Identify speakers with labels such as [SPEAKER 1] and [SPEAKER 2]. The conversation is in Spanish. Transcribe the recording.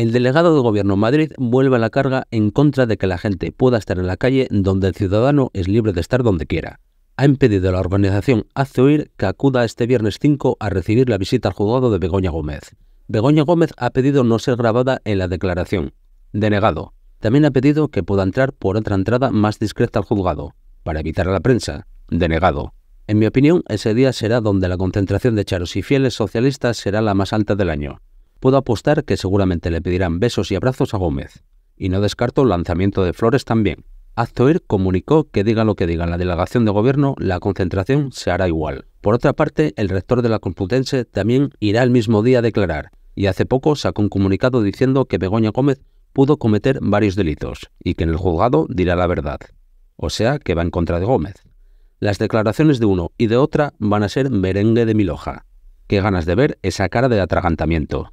[SPEAKER 1] El delegado del Gobierno Madrid vuelve a la carga en contra de que la gente pueda estar en la calle donde el ciudadano es libre de estar donde quiera. Ha impedido a la organización huir que acuda este viernes 5 a recibir la visita al juzgado de Begoña Gómez. Begoña Gómez ha pedido no ser grabada en la declaración. Denegado. También ha pedido que pueda entrar por otra entrada más discreta al juzgado, para evitar a la prensa. Denegado. En mi opinión, ese día será donde la concentración de charos y fieles socialistas será la más alta del año puedo apostar que seguramente le pedirán besos y abrazos a Gómez. Y no descarto el lanzamiento de flores también. Aztoir comunicó que diga lo que diga en la delegación de gobierno, la concentración se hará igual. Por otra parte, el rector de la Complutense también irá el mismo día a declarar, y hace poco sacó un comunicado diciendo que Begoña Gómez pudo cometer varios delitos y que en el juzgado dirá la verdad. O sea, que va en contra de Gómez. Las declaraciones de uno y de otra van a ser merengue de mi Qué ganas de ver
[SPEAKER 2] esa cara de atragantamiento.